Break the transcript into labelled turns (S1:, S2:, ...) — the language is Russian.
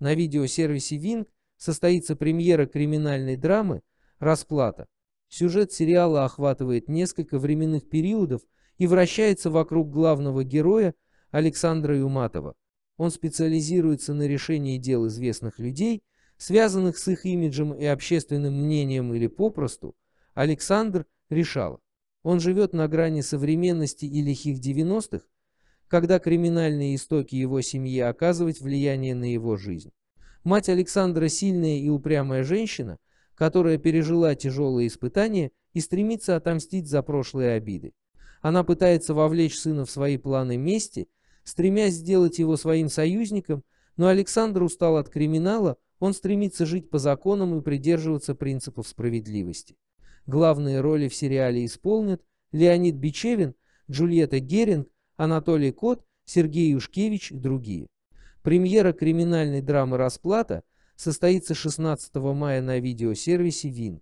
S1: На видеосервисе Вин состоится премьера криминальной драмы «Расплата». Сюжет сериала охватывает несколько временных периодов и вращается вокруг главного героя Александра Юматова. Он специализируется на решении дел известных людей, связанных с их имиджем и общественным мнением или попросту, Александр решал. Он живет на грани современности и лихих 90-х, когда криминальные истоки его семьи оказывать влияние на его жизнь. Мать Александра сильная и упрямая женщина, которая пережила тяжелые испытания и стремится отомстить за прошлые обиды. Она пытается вовлечь сына в свои планы мести, стремясь сделать его своим союзником, но Александр устал от криминала, он стремится жить по законам и придерживаться принципов справедливости. Главные роли в сериале исполнят Леонид Бичевин, Джульетта Геринг, Анатолий Кот, Сергей Юшкевич и другие. Премьера криминальной драмы «Расплата» состоится 16 мая на видеосервисе «Вин».